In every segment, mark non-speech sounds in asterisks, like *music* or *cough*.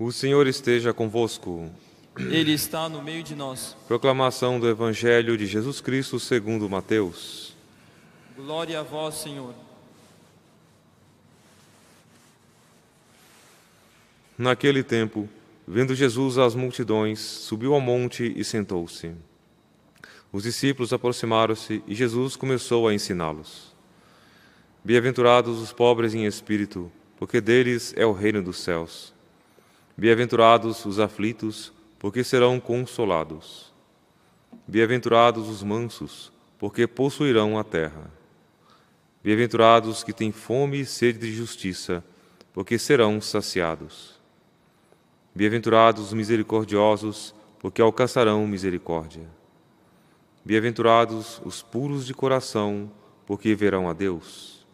O Senhor esteja convosco. Ele está no meio de nós. Proclamação do Evangelho de Jesus Cristo segundo Mateus. Glória a vós, Senhor. Naquele tempo, vendo Jesus as multidões, subiu ao monte e sentou-se. Os discípulos aproximaram-se e Jesus começou a ensiná-los. Bem-aventurados os pobres em espírito, porque deles é o reino dos céus. Bem-aventurados os aflitos, porque serão consolados. Bem-aventurados os mansos, porque possuirão a terra. Bem-aventurados que têm fome e sede de justiça, porque serão saciados. Bem-aventurados os misericordiosos, porque alcançarão misericórdia. Bem-aventurados os puros de coração, porque verão a Deus.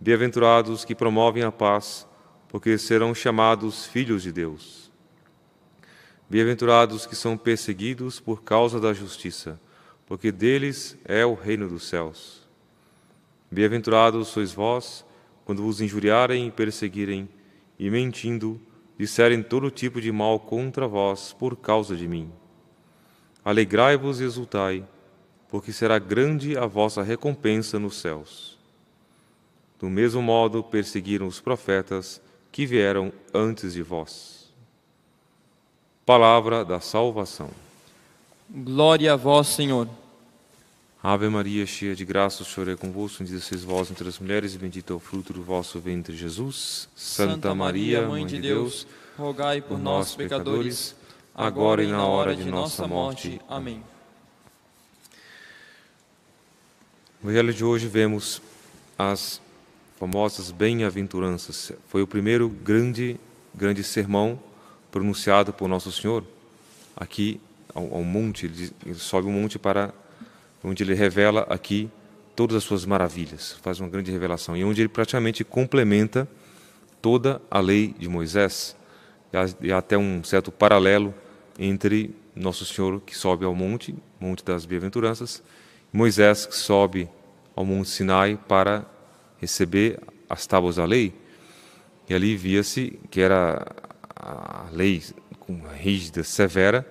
Bem-aventurados que promovem a paz, porque serão chamados filhos de Deus. Bem-aventurados que são perseguidos por causa da justiça, porque deles é o reino dos céus. Bem-aventurados sois vós, quando vos injuriarem e perseguirem, e mentindo, disserem todo tipo de mal contra vós por causa de mim. Alegrai-vos e exultai, porque será grande a vossa recompensa nos céus. Do mesmo modo perseguiram os profetas que vieram antes de vós. Palavra da salvação. Glória a vós, Senhor. Ave Maria, cheia de graça, o Senhor é convosco, bendita sois vós entre as mulheres, e bendito é o fruto do vosso ventre, Jesus. Santa, Santa Maria, Mãe de Deus, Deus rogai por, por nós, pecadores, agora e na hora de nossa morte. Amém. No Evangelho de hoje vemos as famosas bem-aventuranças. Foi o primeiro grande, grande sermão pronunciado por Nosso Senhor aqui ao, ao monte, ele, sobe o um monte para onde ele revela aqui todas as suas maravilhas, faz uma grande revelação, e onde ele praticamente complementa toda a lei de Moisés, e há até um certo paralelo entre Nosso Senhor que sobe ao monte, Monte das Bem-aventuranças, Moisés que sobe ao Monte Sinai para receber as tábuas da lei, e ali via-se que era a lei rígida, severa,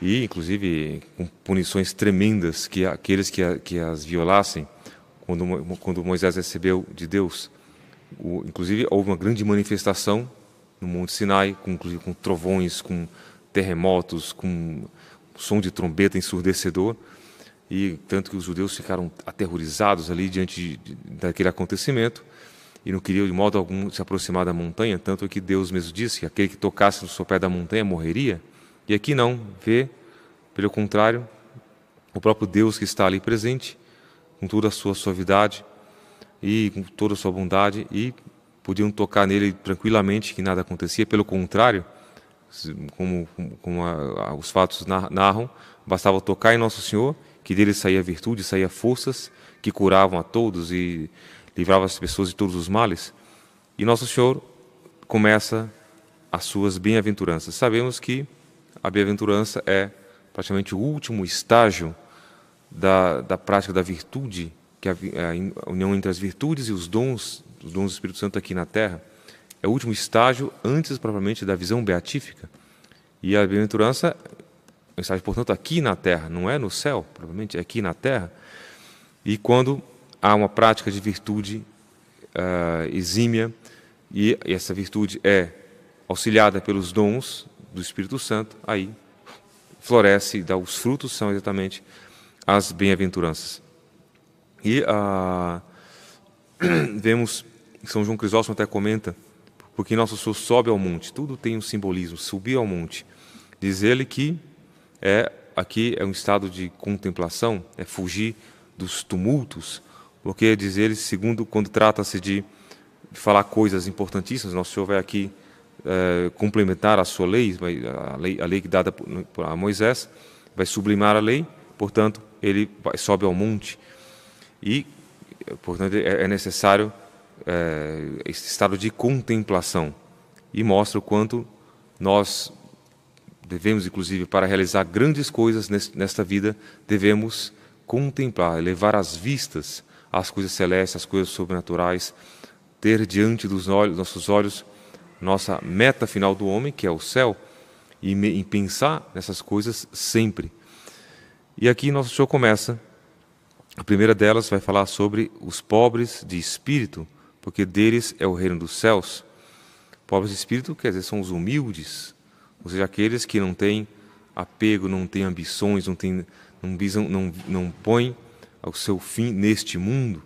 e inclusive com punições tremendas que aqueles que, a, que as violassem, quando, quando Moisés recebeu de Deus. O, inclusive houve uma grande manifestação no Monte Sinai, com, inclusive com trovões, com terremotos, com som de trombeta ensurdecedor e tanto que os judeus ficaram aterrorizados ali diante de, de, daquele acontecimento e não queriam de modo algum se aproximar da montanha, tanto que Deus mesmo disse que aquele que tocasse no sopé da montanha morreria, e aqui não, vê, pelo contrário, o próprio Deus que está ali presente, com toda a sua suavidade e com toda a sua bondade, e podiam tocar nele tranquilamente, que nada acontecia, pelo contrário, como, como a, os fatos narram, bastava tocar em Nosso Senhor que dele saía virtude, saía forças que curavam a todos e livravam as pessoas de todos os males. E Nosso Senhor começa as suas bem-aventuranças. Sabemos que a bem-aventurança é praticamente o último estágio da, da prática da virtude, que é a união entre as virtudes e os dons, os dons do Espírito Santo aqui na Terra. É o último estágio antes propriamente da visão beatífica. E a bem-aventurança mensagem, portanto, aqui na terra, não é no céu, provavelmente, é aqui na terra. E quando há uma prática de virtude uh, exímia, e essa virtude é auxiliada pelos dons do Espírito Santo, aí floresce, dá os frutos, são exatamente as bem-aventuranças. E uh, *clears throat* vemos, São João Crisóstomo até comenta, porque Nosso Senhor sobe ao monte, tudo tem um simbolismo, subir ao monte. Diz ele que é aqui é um estado de contemplação, é fugir dos tumultos, porque diz ele, segundo, quando trata-se de, de, falar coisas importantíssimas, nosso Senhor vai aqui é, complementar a sua lei, a lei, a lei que dada por, por a Moisés, vai sublimar a lei, portanto, ele vai, sobe ao monte. E, portanto, é, é necessário é, esse estado de contemplação. E mostra o quanto nós devemos, inclusive, para realizar grandes coisas nesta vida, devemos contemplar, levar as vistas às coisas celestes, às coisas sobrenaturais, ter diante dos nossos olhos nossa meta final do homem, que é o céu, e em pensar nessas coisas sempre. E aqui nosso show começa. A primeira delas vai falar sobre os pobres de espírito, porque deles é o reino dos céus. Pobres de espírito quer dizer são os humildes, ou seja, aqueles que não têm apego, não têm ambições, não, têm, não, visam, não, não põem o seu fim neste mundo,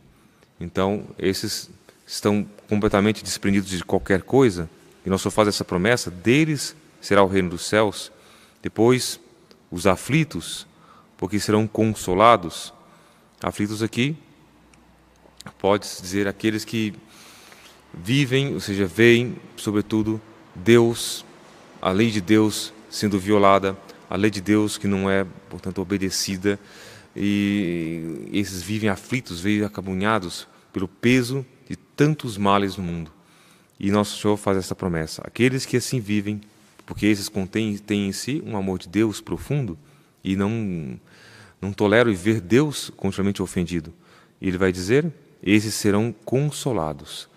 então esses estão completamente desprendidos de qualquer coisa, e nós só faz essa promessa, deles será o reino dos céus. Depois, os aflitos, porque serão consolados. Aflitos aqui, pode-se dizer aqueles que vivem, ou seja, veem, sobretudo, Deus a lei de Deus sendo violada, a lei de Deus que não é, portanto, obedecida, e esses vivem aflitos, vivem acabunhados pelo peso de tantos males no mundo. E nosso Senhor faz essa promessa: aqueles que assim vivem, porque esses contêm têm em si um amor de Deus profundo e não não toleram ver Deus continuamente ofendido. E ele vai dizer: esses serão consolados.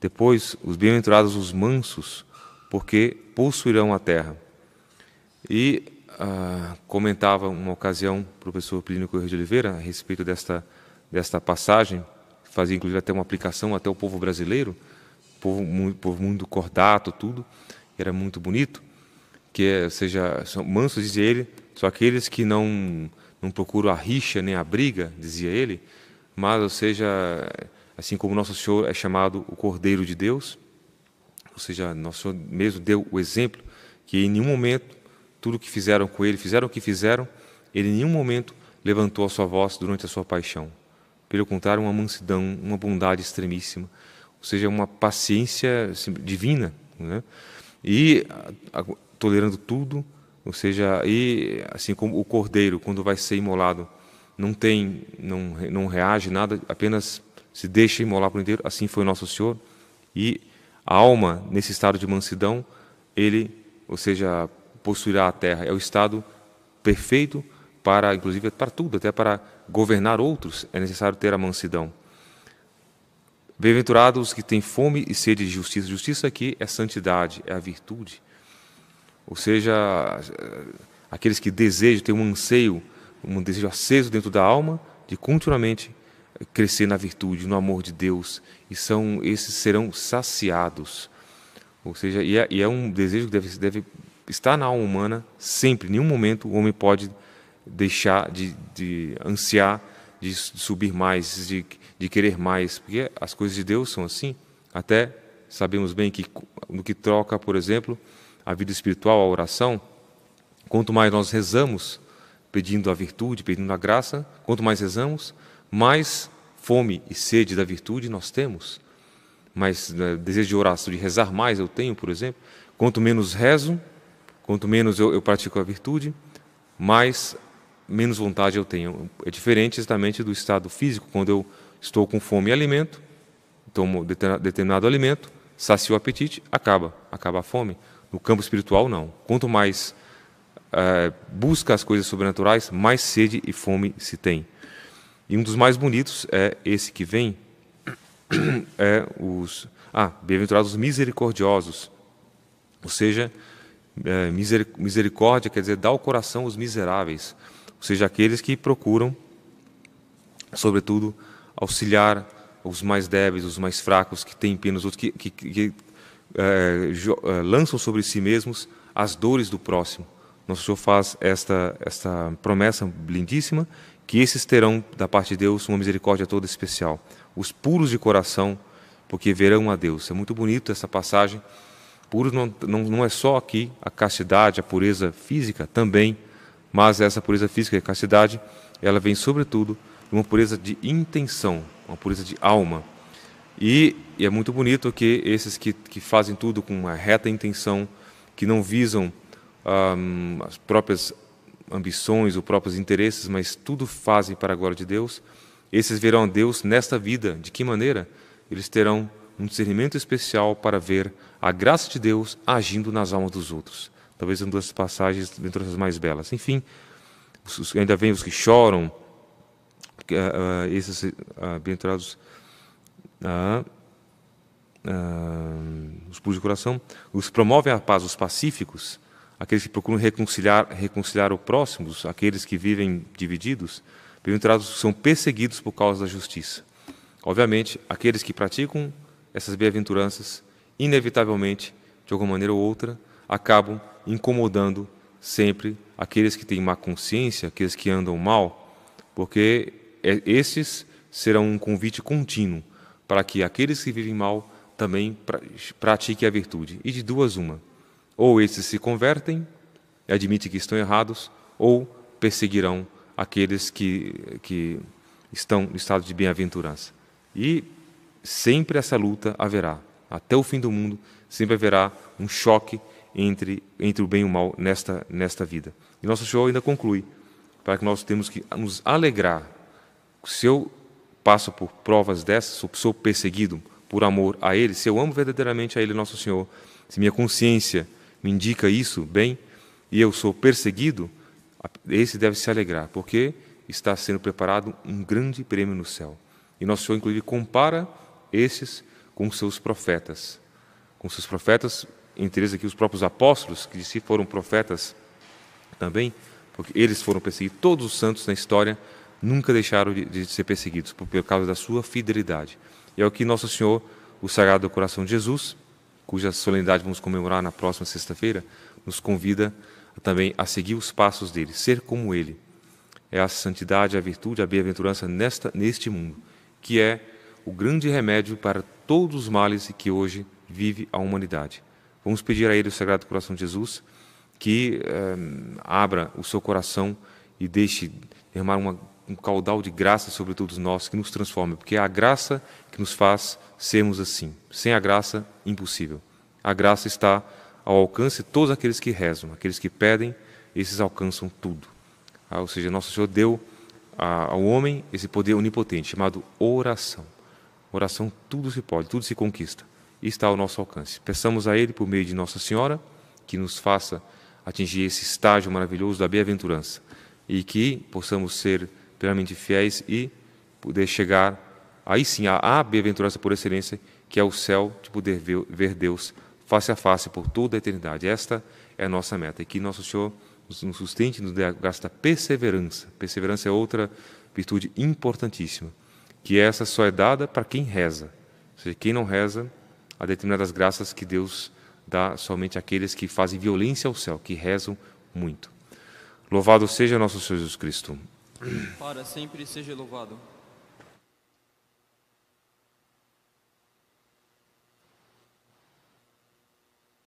Depois, os bem-aventurados os mansos, porque possuirão a terra. E ah, comentava uma ocasião o professor Plínio Correia de Oliveira a respeito desta, desta passagem, fazia inclusive até uma aplicação até o povo brasileiro, povo muito, povo muito cordato, tudo, era muito bonito, que é, seja, são mansos, dizia ele, são aqueles que não, não procuram a rixa nem a briga, dizia ele, mas, ou seja, assim como Nosso Senhor é chamado o Cordeiro de Deus, ou seja, Nosso Senhor mesmo deu o exemplo que em nenhum momento, tudo o que fizeram com ele, fizeram o que fizeram, ele em nenhum momento levantou a sua voz durante a sua paixão. Pelo contrário, uma mansidão, uma bondade extremíssima, ou seja, uma paciência assim, divina, né? e a, a, tolerando tudo, ou seja, e assim como o cordeiro quando vai ser imolado não tem, não, não reage nada, apenas se deixa imolar por inteiro. Assim foi nosso Senhor e a alma, nesse estado de mansidão, ele, ou seja, possuirá a terra. É o estado perfeito para, inclusive, para tudo, até para governar outros, é necessário ter a mansidão. Bem-aventurados os que têm fome e sede de justiça. Justiça aqui é santidade, é a virtude. Ou seja, eh, aqueles que desejam, têm um anseio, um desejo aceso dentro da alma de continuamente crescer na virtude, no amor de Deus, e são esses serão saciados. Ou seja, e é, e é um desejo que deve, deve estar na alma humana sempre, em nenhum momento o homem pode deixar de, de ansiar, de subir mais, de, de querer mais, porque as coisas de Deus são assim. Até sabemos bem que no que troca, por exemplo, a vida espiritual, a oração, quanto mais nós rezamos, pedindo a virtude, pedindo a graça, quanto mais rezamos, mais fome e sede da virtude nós temos, mas né, desejo de orar, de rezar mais eu tenho, por exemplo. Quanto menos rezo, quanto menos eu, eu pratico a virtude, mais menos vontade eu tenho. É diferente exatamente do estado físico, quando eu estou com fome e alimento, tomo determinado alimento, sacio o apetite, acaba, acaba a fome. No campo espiritual, não. Quanto mais é, busca as coisas sobrenaturais, mais sede e fome se tem. E um dos mais bonitos é esse que vem, é os ah, bem-aventurados misericordiosos, ou seja, é, misericórdia quer dizer dar o coração aos miseráveis, ou seja, aqueles que procuram, sobretudo, auxiliar os mais débeis, os mais fracos, que têm penas os outros que, que, que é, é, lançam sobre si mesmos as dores do próximo. Nosso Senhor faz esta, esta promessa lindíssima que esses terão da parte de Deus uma misericórdia toda especial. Os puros de coração, porque verão a Deus. É muito bonito essa passagem. Puros não, não, não é só aqui a castidade, a pureza física também, mas essa pureza física e a castidade, ela vem sobretudo de uma pureza de intenção, uma pureza de alma. E, e, é muito bonito que esses que, que fazem tudo com uma reta intenção, que não visam hum, as próprias ambições ou próprios interesses, mas tudo fazem para a glória de Deus, esses verão a Deus nesta vida. De que maneira? Eles terão um discernimento especial para ver a graça de Deus agindo nas almas dos outros. Talvez uma das passagens dentro das mais belas. Enfim, os, ainda vem os que choram, uh, uh, esses uh, bem-aventurados, os puros de coração, os promovem a paz, os pacíficos, aqueles que procuram reconciliar, reconciliar o próximo, aqueles que vivem divididos, bem são perseguidos por causa da justiça. Obviamente, aqueles que praticam essas bem-aventuranças, inevitavelmente, de alguma maneira ou outra, acabam incomodando sempre aqueles que têm má consciência, aqueles que andam mal, porque é, esses serão um convite contínuo para que aqueles que vivem mal também pratiquem a virtude. E de duas, uma ou esses se convertem, admitem que estão errados, ou perseguirão aqueles que, que estão no estado de bem-aventurança. E sempre essa luta haverá, até o fim do mundo, sempre haverá um choque entre, entre o bem e o mal nesta, nesta vida. E nosso Senhor ainda conclui, para que nós temos que nos alegrar. Se eu passo por provas dessas, sou perseguido por amor a Ele, se eu amo verdadeiramente a Ele, nosso Senhor, se minha consciência me indica isso bem, e eu sou perseguido, esse deve se alegrar, porque está sendo preparado um grande prêmio no céu. E nosso Senhor, inclusive, compara esses com seus profetas. Com seus profetas, entre eles aqui os próprios apóstolos, que de si foram profetas também, porque eles foram perseguidos, todos os santos na história nunca deixaram de, ser perseguidos por, por causa da sua fidelidade. E é o que nosso Senhor, o Sagrado Coração de Jesus, cuja solenidade vamos comemorar na próxima sexta-feira, nos convida também a seguir os passos dele, ser como ele. É a santidade, a virtude, a bem-aventurança nesta, neste mundo, que é o grande remédio para todos os males que hoje vive a humanidade. Vamos pedir a ele, o Sagrado Coração de Jesus, que eh, abra o seu coração e deixe derramar uma um caudal de graça sobre todos nós que nos transforme porque é a graça que nos faz sermos assim. Sem a graça, impossível. A graça está ao alcance de todos aqueles que rezam, aqueles que pedem, esses alcançam tudo. Ah, ou seja, Nosso Senhor deu ah, ao homem esse poder onipotente chamado oração. Oração tudo se pode, tudo se conquista e está ao nosso alcance. Peçamos a Ele, por meio de Nossa Senhora, que nos faça atingir esse estágio maravilhoso da bem-aventurança e que possamos ser plenamente fiéis e poder chegar aí sim à bem-aventurança por excelência, que é o céu de poder ver, ver Deus face a face por toda a eternidade. Esta é a nossa meta e que nosso Senhor nos sustente, nos dê a graça da perseverança. Perseverança é outra virtude importantíssima, que essa só é dada para quem reza. Ou seja, quem não reza, há determinadas graças que Deus dá somente àqueles que fazem violência ao céu, que rezam muito. Louvado seja nosso Senhor Jesus Cristo. Para sempre seja louvado.